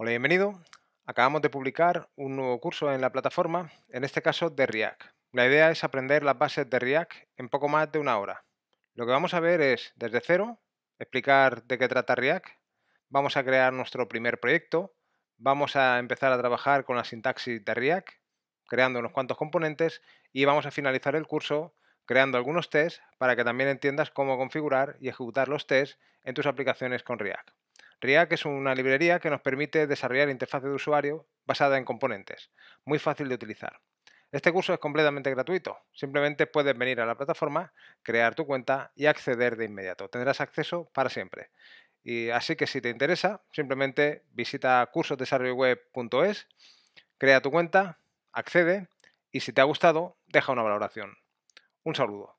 Hola, bienvenido. Acabamos de publicar un nuevo curso en la plataforma, en este caso de React. La idea es aprender las bases de React en poco más de una hora. Lo que vamos a ver es, desde cero, explicar de qué trata React, vamos a crear nuestro primer proyecto, vamos a empezar a trabajar con la sintaxis de React, creando unos cuantos componentes y vamos a finalizar el curso creando algunos tests para que también entiendas cómo configurar y ejecutar los tests en tus aplicaciones con React. React es una librería que nos permite desarrollar interfaces de usuario basada en componentes, muy fácil de utilizar. Este curso es completamente gratuito, simplemente puedes venir a la plataforma, crear tu cuenta y acceder de inmediato. Tendrás acceso para siempre. Y así que si te interesa, simplemente visita cursosdesarrolloweb.es, crea tu cuenta, accede y si te ha gustado, deja una valoración. Un saludo.